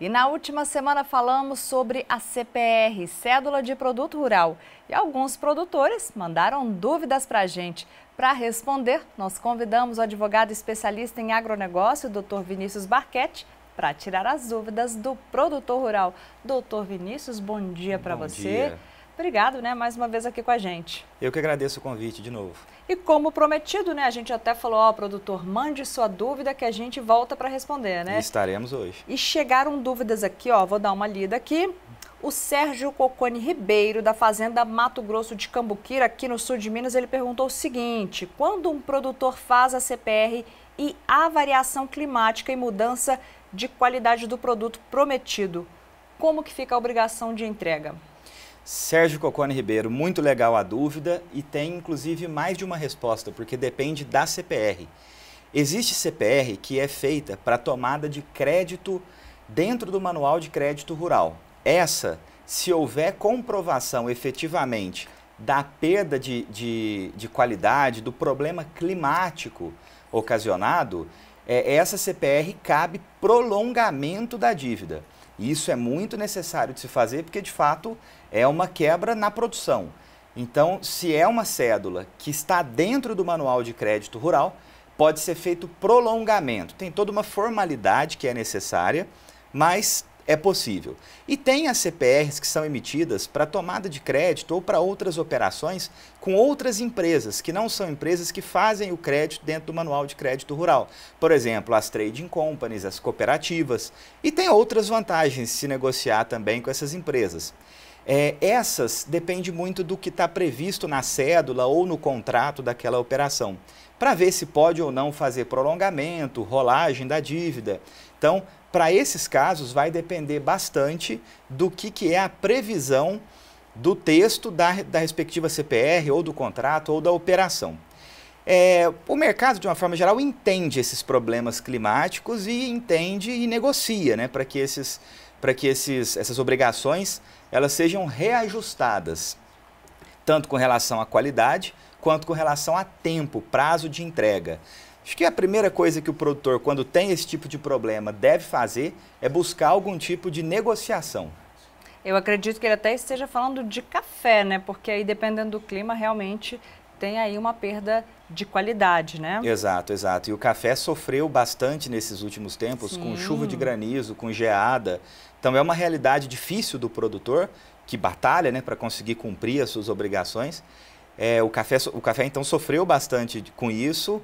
E na última semana falamos sobre a CPR, Cédula de Produto Rural. E alguns produtores mandaram dúvidas para a gente. Para responder, nós convidamos o advogado especialista em agronegócio, Dr. Vinícius Barquete, para tirar as dúvidas do produtor rural. Doutor Vinícius, bom dia para você. Dia. Obrigado, né, mais uma vez aqui com a gente. Eu que agradeço o convite de novo. E como prometido, né, a gente até falou, ó, produtor, mande sua dúvida que a gente volta para responder, né? E estaremos hoje. E chegaram dúvidas aqui, ó, vou dar uma lida aqui. O Sérgio Cocone Ribeiro, da Fazenda Mato Grosso de Cambuquira, aqui no sul de Minas, ele perguntou o seguinte: quando um produtor faz a CPR e a variação climática e mudança de qualidade do produto prometido, como que fica a obrigação de entrega? Sérgio Cocone Ribeiro, muito legal a dúvida e tem inclusive mais de uma resposta, porque depende da CPR. Existe CPR que é feita para tomada de crédito dentro do manual de crédito rural. Essa, se houver comprovação efetivamente da perda de, de, de qualidade, do problema climático ocasionado, é, essa CPR cabe prolongamento da dívida. E isso é muito necessário de se fazer, porque de fato é uma quebra na produção. Então, se é uma cédula que está dentro do manual de crédito rural, pode ser feito prolongamento. Tem toda uma formalidade que é necessária, mas é possível. E tem as CPRs que são emitidas para tomada de crédito ou para outras operações com outras empresas, que não são empresas que fazem o crédito dentro do manual de crédito rural. Por exemplo, as trading companies, as cooperativas. E tem outras vantagens se negociar também com essas empresas. É, essas depende muito do que está previsto na cédula ou no contrato daquela operação, para ver se pode ou não fazer prolongamento, rolagem da dívida. Então, para esses casos vai depender bastante do que, que é a previsão do texto da, da respectiva CPR, ou do contrato, ou da operação. É, o mercado, de uma forma geral, entende esses problemas climáticos e entende e negocia né, para que, esses, que esses, essas obrigações elas sejam reajustadas, tanto com relação à qualidade quanto com relação a tempo, prazo de entrega. Acho que a primeira coisa que o produtor, quando tem esse tipo de problema, deve fazer é buscar algum tipo de negociação. Eu acredito que ele até esteja falando de café, né? Porque aí, dependendo do clima, realmente tem aí uma perda de qualidade, né? Exato, exato. E o café sofreu bastante nesses últimos tempos, Sim. com chuva de granizo, com geada. Então, é uma realidade difícil do produtor, que batalha né, para conseguir cumprir as suas obrigações. É, o, café, o café, então, sofreu bastante com isso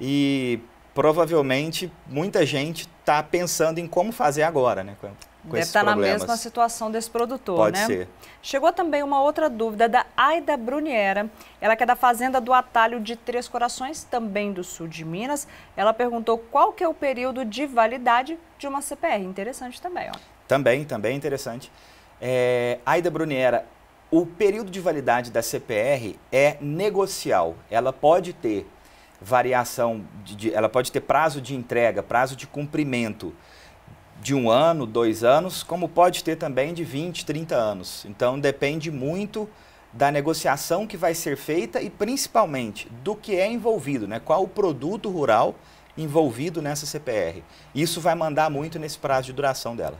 e provavelmente muita gente está pensando em como fazer agora, né? Com, com Deve estar tá problemas. na mesma situação desse produtor, Pode né? ser. Chegou também uma outra dúvida da Aida Bruniera. Ela que é da Fazenda do Atalho de Três Corações, também do sul de Minas. Ela perguntou qual que é o período de validade de uma CPR. Interessante também, ó. Também, também interessante. É, Aida Bruniera, o período de validade da CPR é negocial. Ela pode ter variação, de, de, ela pode ter prazo de entrega, prazo de cumprimento de um ano, dois anos, como pode ter também de 20, 30 anos. Então depende muito da negociação que vai ser feita e principalmente do que é envolvido, né? qual o produto rural envolvido nessa CPR. Isso vai mandar muito nesse prazo de duração dela.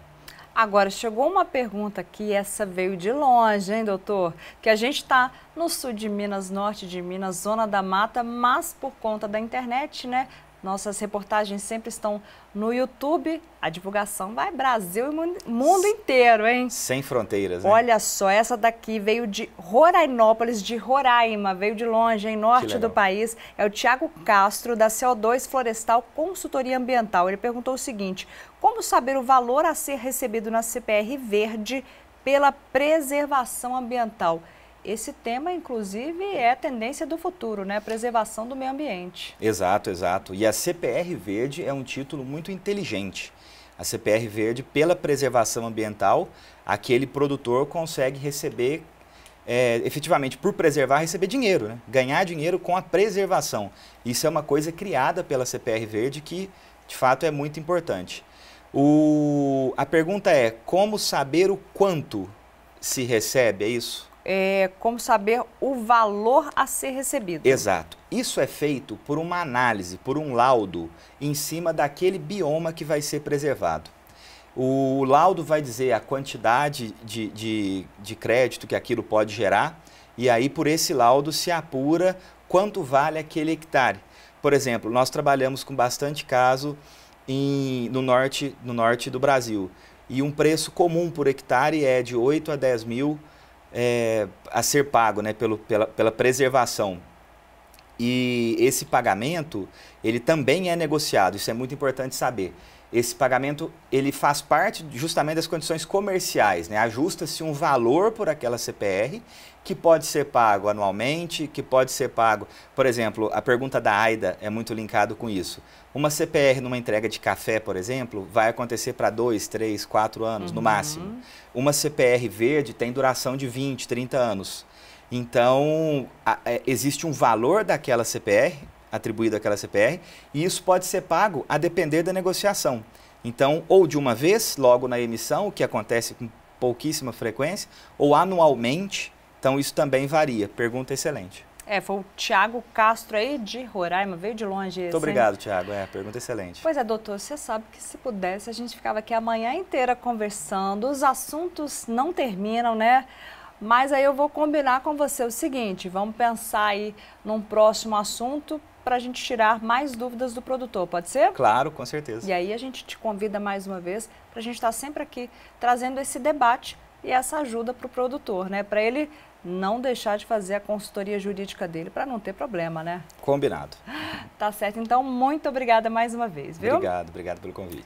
Agora, chegou uma pergunta que essa veio de longe, hein, doutor? Que a gente está no sul de Minas, norte de Minas, zona da mata, mas por conta da internet, né? Nossas reportagens sempre estão no YouTube. A divulgação vai Brasil e mundo inteiro, hein? Sem fronteiras, hein? Olha só, essa daqui veio de Rorainópolis, de Roraima, veio de longe, em norte do país. É o Tiago Castro, da CO2 Florestal Consultoria Ambiental. Ele perguntou o seguinte: como saber o valor a ser recebido na CPR verde pela preservação ambiental? Esse tema, inclusive, é a tendência do futuro, né? A preservação do meio ambiente. Exato, exato. E a CPR Verde é um título muito inteligente. A CPR Verde, pela preservação ambiental, aquele produtor consegue receber, é, efetivamente, por preservar, receber dinheiro, né? ganhar dinheiro com a preservação. Isso é uma coisa criada pela CPR Verde que, de fato, é muito importante. O... A pergunta é: como saber o quanto se recebe? É isso? é, como saber o valor a ser recebido. Exato. Isso é feito por uma análise, por um laudo em cima daquele bioma que vai ser preservado. O laudo vai dizer a quantidade de, de, de crédito que aquilo pode gerar, e aí por esse laudo se apura quanto vale aquele hectare. Por exemplo, nós trabalhamos com bastante caso em, no, norte, no norte do Brasil, e um preço comum por hectare é de 8 a 10 mil é, a ser pago né, pelo, pela, pela preservação. E esse pagamento, ele também é negociado, isso é muito importante saber esse pagamento ele faz parte justamente das condições comerciais, né? Ajusta-se um valor por aquela CPR que pode ser pago anualmente, que pode ser pago, por exemplo, a pergunta da Aida é muito linkado com isso. Uma CPR numa entrega de café, por exemplo, vai acontecer para dois, três, quatro anos uhum. no máximo. Uma CPR verde tem duração de 20, 30 anos. Então, a, a, é, existe um valor daquela CPR atribuído àquela CPR, e isso pode ser pago a depender da negociação. Então, ou de uma vez, logo na emissão, o que acontece com pouquíssima frequência, ou anualmente, então isso também varia. Pergunta excelente. É, foi o Tiago Castro aí de Roraima, veio de longe. Muito esse, obrigado, Tiago. É, pergunta excelente. Pois é, doutor, você sabe que se pudesse, a gente ficava aqui a manhã inteira conversando, os assuntos não terminam, né? Mas aí eu vou combinar com você o seguinte: vamos pensar aí num próximo assunto para a gente tirar mais dúvidas do produtor, pode ser? Claro, com certeza. E aí a gente te convida mais uma vez para a gente estar tá sempre aqui trazendo esse debate e essa ajuda para o produtor, né? Para ele não deixar de fazer a consultoria jurídica dele para não ter problema, né? Combinado. Tá certo. Então, muito obrigada mais uma vez, viu? Obrigado, obrigado pelo convite.